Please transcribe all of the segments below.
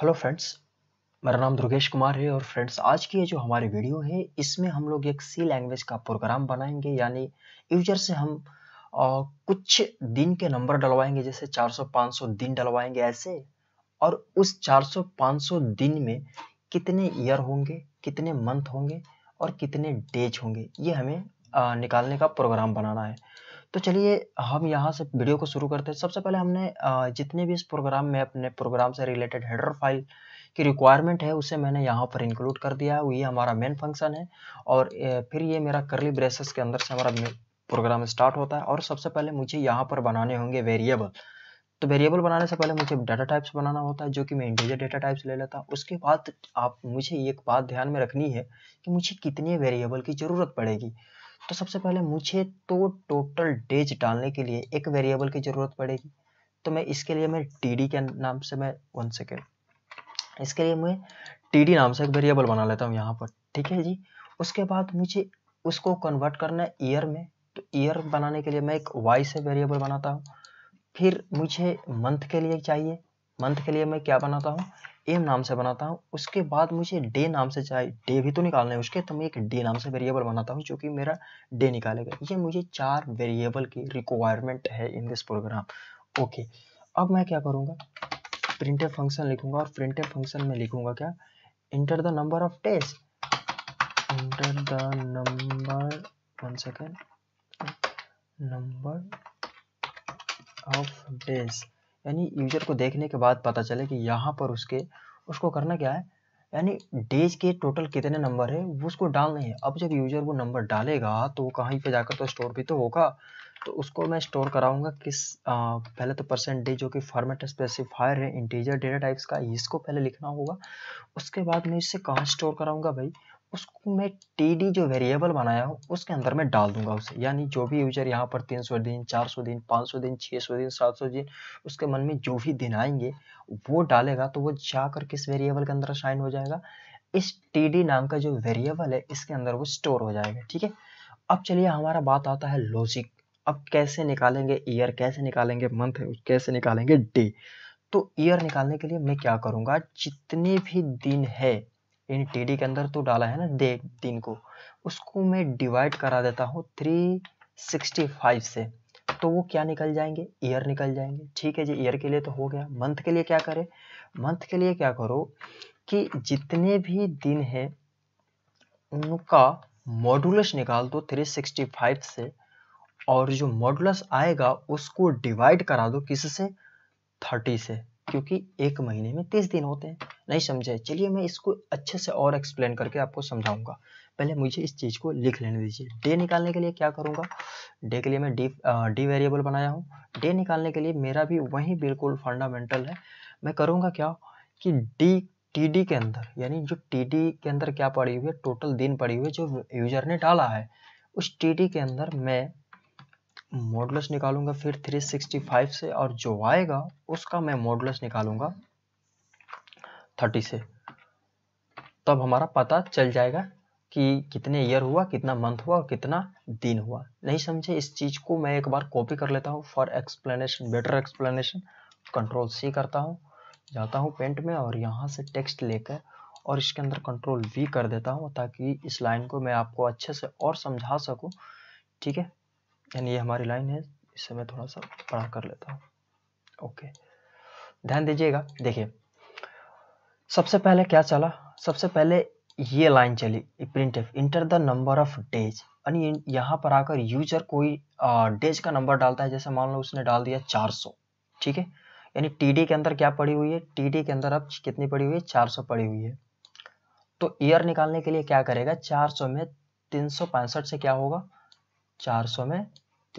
hello friends मेरा नाम दुर्गेश कुमार है और फ्रेंड्स आज की ये जो हमारी वीडियो है इसमें हम लोग एक सी लैंग्वेज का प्रोग्राम बनाएंगे यानी यूजर से हम आ, कुछ दिन के नंबर डलवाएंगे जैसे 400-500 दिन डलवाएंगे ऐसे और उस 400-500 दिन में कितने ईयर होंगे कितने मंथ होंगे और कितने डेज होंगे ये हमें आ, निकालने का प्रोग्राम बनाना है तो चलिए हम यहाँ से वीडियो को शुरू करते हैं सबसे पहले हमने जितने भी इस प्रोग्राम में अपने प्रोग्राम से रिलेटेड हेडर फाइल की रिक्वायरमेंट है उसे मैंने यहाँ पर इंक्लूड कर दिया है ये हमारा मेन फंक्शन है और फिर ये मेरा करली ब्रेसेस के अंदर से हमारा प्रोग्राम स्टार्ट होता है और सबसे पहले मुझे यहाँ पर बनाने होंगे वेरिएबल तो वेरिएबल बनाने से पहले मुझे डाटा टाइप्स बनाना होता है जो कि मैं इंटीजर डाटा टाइप्स ले लेता हूँ उसके बाद आप मुझे एक बात ध्यान में रखनी है कि मुझे कितने वेरिएबल की ज़रूरत पड़ेगी तो सबसे पहले मुझे तो टोटल डेज डालने के लिए एक वेरिएबल की ज़रूरत पड़ेगी तो मैं इसके लिए मैं टी के नाम से मैं वन सेकेंड इसके लिए मैं टी नाम से एक वेरिएबल बना लेता हूँ यहाँ पर ठीक है जी उसके बाद मुझे उसको कन्वर्ट करना है ईयर में तो ईयर बनाने के लिए मैं एक वाई से वेरिएबल बनाता हूँ फिर मुझे मंथ के लिए चाहिए मंथ के लिए मैं क्या बनाता हूँ एम नाम से बनाता हूँ उसके बाद मुझे डे नाम से चाहे डे भी तो निकालना है उसके तो मैं एक डे नाम से वेरिएबल बनाता हूँ जो कि मेरा डे निकालेगा ये मुझे चार वेरिएबल की रिक्वायरमेंट है इन दिस प्रोग्राम ओके अब मैं क्या करूँगा प्रिंट फंक्शन लिखूंगा और प्रिंट फंक्शन में लिखूंगा क्या enter the number of days enter the number one second number of days यानी यूजर को देखने के बाद पता चले कि यहाँ पर उसके उसको करना क्या है यानी डेज के टोटल कितने नंबर है वो उसको डालने हैं अब जब यूजर वो नंबर डालेगा तो वो कहीं पर जाकर तो स्टोर भी तो होगा तो उसको मैं स्टोर कराऊंगा किस आ, पहले तो परसेंटेज जो कि फॉर्मेट स्पेसिफायर है इंटीजर डेटा टाइप्स का इसको पहले लिखना होगा उसके बाद मैं इससे कहाँ स्टोर कराऊंगा भाई उसको मैं टी जो वेरिएबल बनाया हूँ उसके अंदर मैं डाल दूंगा उसे यानी जो भी यूजर यहाँ पर 300 दिन 400 दिन 500 दिन 600 दिन 700 दिन उसके मन में जो भी दिन आएंगे वो डालेगा तो वो जाकर किस वेरिएबल के अंदर साइन हो जाएगा इस टी नाम का जो वेरिएबल है इसके अंदर वो स्टोर हो जाएगा ठीक है अब चलिए हमारा बात आता है लॉजिक अब कैसे निकालेंगे ईयर कैसे निकालेंगे मंथ कैसे निकालेंगे डे तो ईयर निकालने के लिए मैं क्या करूंगा जितने भी दिन है इन टी के अंदर तो डाला है ना दे तीन को उसको मैं डिवाइड करा देता हूँ थ्री सिक्सटी फाइव से तो वो क्या निकल जाएंगे ईयर निकल जाएंगे ठीक है जी ईयर के लिए तो हो गया मंथ के लिए क्या करें मंथ के लिए क्या करो कि जितने भी दिन है उनका मॉडुलस निकाल दो 365 से और जो मॉडुलस आएगा उसको डिवाइड करा दो किस से 30 से क्योंकि एक महीने में 30 दिन होते हैं नहीं समझे चलिए मैं इसको अच्छे से और एक्सप्लेन करके आपको समझाऊंगा पहले मुझे इस चीज़ को लिख लेने दीजिए डे निकालने के लिए क्या करूँगा डे के लिए मैं डी डी वेरिएबल बनाया हूँ डे निकालने के लिए मेरा भी वही बिल्कुल फंडामेंटल है मैं करूँगा क्या कि डी टी के अंदर यानी जो टी के अंदर क्या पड़ी हुई है टोटल दिन पड़ी हुई है जो यूजर ने डाला है उस टी के अंदर मैं मॉडल्स निकालूंगा फिर 365 से और जो आएगा उसका मैं मॉडलस निकालूंगा थर्टी से तब हमारा पता चल जाएगा कि कितने ईयर हुआ कितना मंथ हुआ और कितना दिन हुआ नहीं समझे इस चीज़ को मैं एक बार कॉपी कर लेता हूँ for explanation better explanation control C करता हूँ जाता हूँ पेंट में और यहाँ से टेक्स्ट लेकर और इसके अंदर कंट्रोल वी कर देता हूँ ताकि इस लाइन को मैं आपको अच्छे से और समझा सकूँ ठीक है यानी ये हमारी लाइन है इसे मैं थोड़ा सा बड़ा कर लेता हूँ ओके ध्यान दीजिएगा देखिए सबसे पहले क्या चला सबसे पहले ये लाइन चली print f enter the number of days यानी यहाँ पर आकर यूजर कोई डेज का नंबर डालता है जैसे मान लो उसने डाल दिया 400 ठीक है यानी टी के अंदर क्या पड़ी हुई है टी के अंदर अब कितनी पड़ी हुई है 400 पड़ी हुई है तो ईयर निकालने के लिए क्या करेगा 400 में तीन से क्या होगा 400 में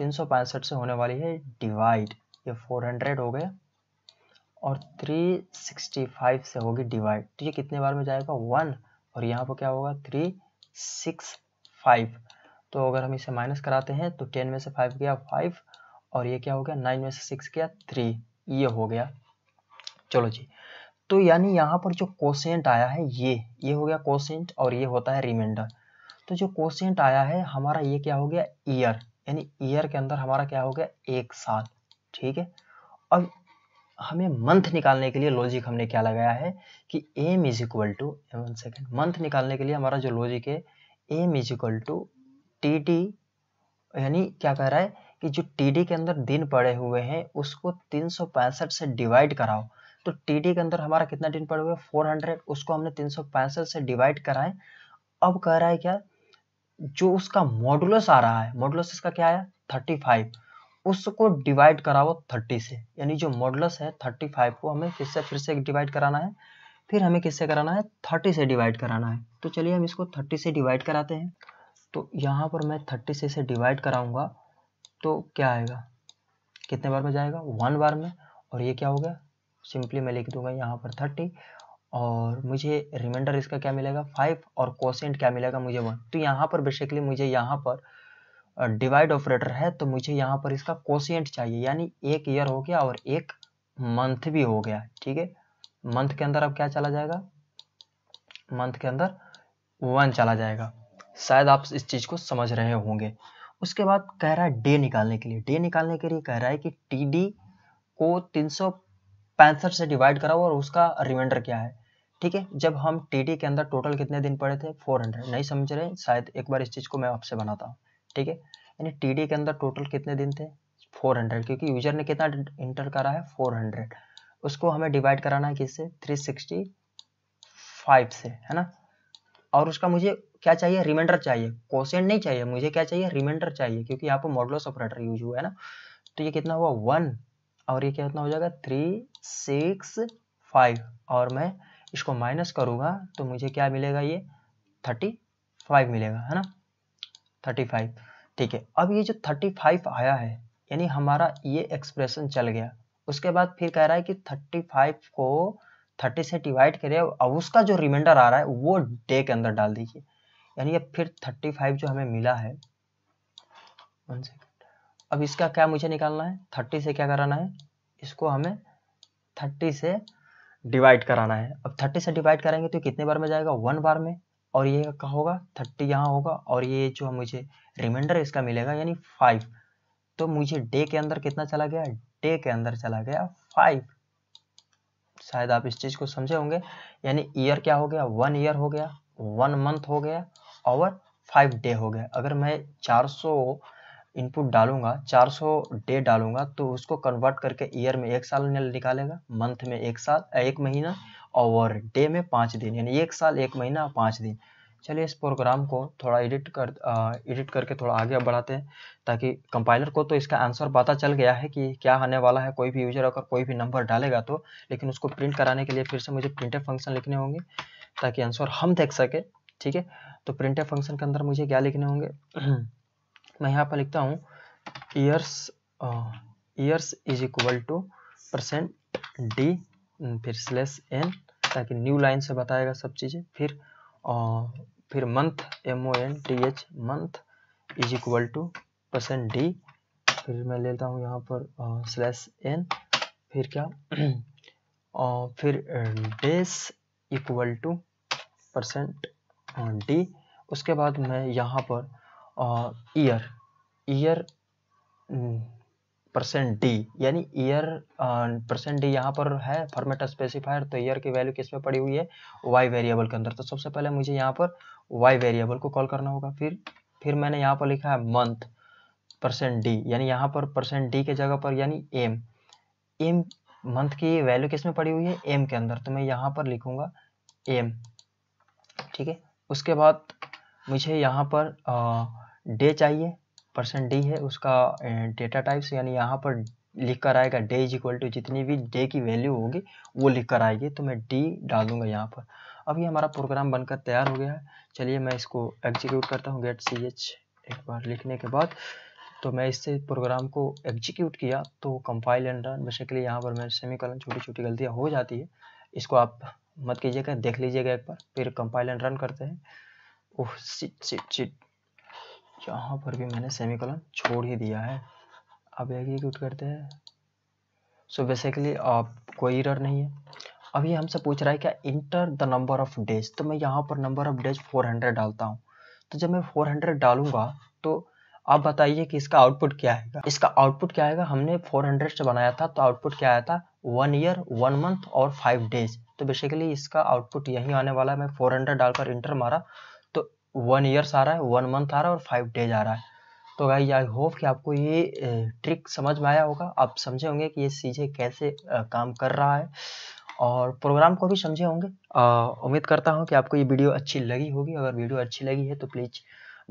तीन से होने वाली है डिवाइड ये 400 हो गया और 365 से होगी डिवाइड तो ये कितने बार में जाएगा वन और यहाँ पर क्या होगा थ्री सिक्स फाइव तो अगर हम इसे माइनस कराते हैं तो टेन में से फाइव गया फाइव और ये क्या हो गया नाइन में से सिक्स गया थ्री ये हो गया चलो जी तो यानी यहाँ पर जो कोशेंट आया है ये ये हो गया कोशेंट और ये होता है रिमाइंडर तो जो कोशेंट आया है हमारा ये क्या हो गया ईयर यानी ईयर के अंदर हमारा क्या हो गया एक साल ठीक है अब हमें मंथ निकालने के लिए लॉजिक हमने क्या लगाया है कि m is equal to one second month निकालने के लिए हमारा जो लॉजिक है m is equal to t d यानी क्या कह रहा है कि जो टी डी के अंदर दिन पड़े हुए हैं उसको तीन सौ पैंसठ से डिवाइड कराओ तो टी डी के अंदर हमारा कितना दिन पड़े हुए फोर हंड्रेड उसको हमने तीन सौ पैंसठ से डिवाइड कराएं अब कह रहा है क्या जो उसका मॉडुलस आ रहा है मॉडुलस इसका क्या आया थर्टी फाइव उसको डिवाइड कराओ थर्टी से यानी जो मॉडलस है थर्टी फाइव को हमें फिर से फिर से डिवाइड कराना है फिर हमें किससे कराना है थर्टी से डिवाइड कराना है तो चलिए हम इसको थर्टी से डिवाइड कराते हैं तो यहाँ पर मैं थर्टी से इसे डिवाइड कराऊंगा तो क्या आएगा कितने बार में जाएगा वन बार में और ये क्या हो गया सिंपली मैं लिख दूंगा यहाँ पर थर्टी और मुझे रिमाइंडर इसका क्या मिलेगा फाइव और कोसेंट क्या मिलेगा मुझे वन तो यहाँ पर बेसिकली मुझे यहाँ पर डिवाइड ऑपरेटर है तो मुझे यहाँ पर इसका कोशियंट चाहिए यानी एक ईयर हो गया और एक मंथ भी हो गया ठीक है मंथ के अंदर अब क्या चला जाएगा मंथ के अंदर वन चला जाएगा शायद आप इस चीज़ को समझ रहे होंगे उसके बाद कह रहा है डे निकालने के लिए डे निकालने के लिए कह रहा है कि टी डी को तीन से डिवाइड कराओ और उसका रिमाइंडर क्या है ठीक है जब हम टी डी के अंदर टोटल कितने दिन पड़े थे 400 नहीं समझ रहे शायद एक बार इस चीज़ को मैं आपसे बनाता हूँ ठीक है यानी टी के अंदर टोटल कितने दिन थे 400 क्योंकि यूजर ने कितना इंटर करा है 400 उसको हमें डिवाइड कराना है किससे 365 से है ना और उसका मुझे क्या चाहिए रिमाइंडर चाहिए क्वेश्चन नहीं चाहिए मुझे क्या चाहिए रिमाइंडर चाहिए क्योंकि यहाँ पर मॉडलस ऑपरेटर यूज हुआ है ना तो ये कितना हुआ वन और ये कितना हो जाएगा थ्री सिक्स फाइव और मैं इसको माइनस करूँगा तो मुझे क्या मिलेगा ये थर्टी फाइव मिलेगा है ना थर्टी फाइव ठीक है अब ये जो थर्टी फाइव आया है यानी हमारा ये एक्सप्रेशन चल गया उसके बाद फिर कह रहा है कि थर्टी फाइव को थर्टी से डिवाइड करिए अब उसका जो रिमाइंडर आ रहा है वो डे के अंदर डाल दीजिए यानी अब फिर थर्टी फाइव जो हमें मिला है अब इसका क्या मुझे निकालना है थर्टी से क्या कराना है इसको हमें थर्टी से डिवाइड कराना है अब थर्टी से डिवाइड करेंगे तो कितने बार में जाएगा वन बार में और ये कहा होगा थर्टी यहाँ होगा और ये जो मुझे रिमाइंडर इसका मिलेगा यानी फाइव तो मुझे डे के अंदर कितना चला गया डे के अंदर चला गया फाइव शायद आप इस चीज़ को समझे होंगे यानी ईयर क्या हो गया वन ईयर हो गया वन मंथ हो गया और फाइव डे हो गया अगर मैं चार सौ इनपुट डालूंगा 400 डे डालूंगा तो उसको कन्वर्ट करके ईयर में एक साल निकालेगा मंथ में एक साल एक महीना और डे में पाँच दिन यानी एक साल एक महीना पाँच दिन चलिए इस प्रोग्राम को थोड़ा एडिट कर एडिट करके थोड़ा आगे बढ़ाते हैं ताकि कंपाइलर को तो इसका आंसर पता चल गया है कि क्या आने वाला है कोई भी यूजर अगर कोई भी नंबर डालेगा तो लेकिन उसको प्रिंट कराने के लिए फिर से मुझे प्रिंटेड फंक्शन लिखने होंगे ताकि आंसर हम देख सके ठीक है तो प्रिंटेड फंक्शन के अंदर मुझे क्या लिखने होंगे मैं यहाँ पर लिखता हूँ years years is equal to percent d फिर स्लेस एन ताकि न्यू लाइन से बताएगा सब चीज़ें फिर और फिर month m o n t h month is equal to percent d फिर मैं लेता हूँ यहाँ पर स्लैश एन फिर क्या और फिर days equal to percent d उसके बाद मैं यहाँ पर ईयर ईयर परसेंट डी यानी ईयर परसेंट डी यहाँ पर है फॉर्मेट स्पेसिफायर तो ईयर की वैल्यू किस में पड़ी हुई है वाई वेरिएबल के अंदर तो सबसे पहले मुझे यहाँ पर वाई वेरिएबल को कॉल करना होगा फिर फिर मैंने यहाँ पर लिखा है मंथ परसेंट डी यानी यहाँ पर परसेंट डी के जगह पर यानी एम एम मंथ की वैल्यू किस में पड़ी हुई है एम के अंदर तो मैं यहाँ पर लिखूंगा एम ठीक है उसके बाद मुझे यहाँ पर डे चाहिए परसेंट डी है उसका डेटा टाइप्स यानी यहाँ पर लिख कर आएगा डे इज इक्वल टू जितनी भी डे की वैल्यू होगी वो लिख कर आएगी तो मैं डी डालूंगा यहाँ पर अब ये हमारा प्रोग्राम बनकर तैयार हो गया है चलिए मैं इसको एग्जीक्यूट करता हूँ गेट सी एच एक बार लिखने के बाद तो मैं इससे प्रोग्राम को एग्जीक्यूट किया तो कंपाइल एंड रन बेसिकली यहाँ पर मैं सेमी कलन छोटी छोटी गलतियाँ हो जाती है इसको आप मत कीजिएगा देख लीजिएगा एक बार फिर कंपाइल एंड रन करते हैं ओह सिट सिट सिट जहाँ पर भी मैंने सेमीकोलन छोड़ ही दिया है अब एग्जीक्यूट करते हैं सो बेसिकली आप कोई इरर नहीं है अभी हमसे पूछ रहा है क्या enter the number of days तो मैं यहाँ पर नंबर ऑफ डेज 400 डालता हूँ तो जब मैं 400 डालूंगा तो आप बताइए कि इसका आउटपुट क्या आएगा इसका आउटपुट क्या आएगा हमने 400 से बनाया था तो आउटपुट क्या आया था वन ईयर वन मंथ और फाइव डेज तो बेसिकली इसका आउटपुट यही आने वाला है मैं 400 डालकर इंटर मारा वन ईयर्स आ रहा है वन मंथ आ रहा है और फाइव डेज आ रहा है तो भाई आई होप कि आपको ये ट्रिक समझ में आया होगा आप समझे होंगे कि ये सीजे कैसे काम कर रहा है और प्रोग्राम को भी समझे होंगे उम्मीद करता हूँ कि आपको ये वीडियो अच्छी लगी होगी अगर वीडियो अच्छी लगी है तो प्लीज़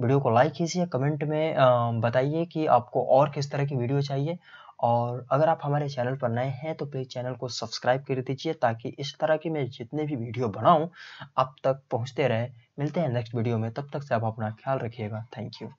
वीडियो को लाइक कीजिए कमेंट में बताइए कि आपको और किस तरह की वीडियो चाहिए और अगर आप हमारे चैनल पर नए हैं तो प्लीज़ चैनल को सब्सक्राइब कर दीजिए ताकि इस तरह की मैं जितने भी वीडियो बनाऊँ आप तक पहुँचते रहे मिलते हैं नेक्स्ट वीडियो में तब तक से आप अपना ख्याल रखिएगा थैंक यू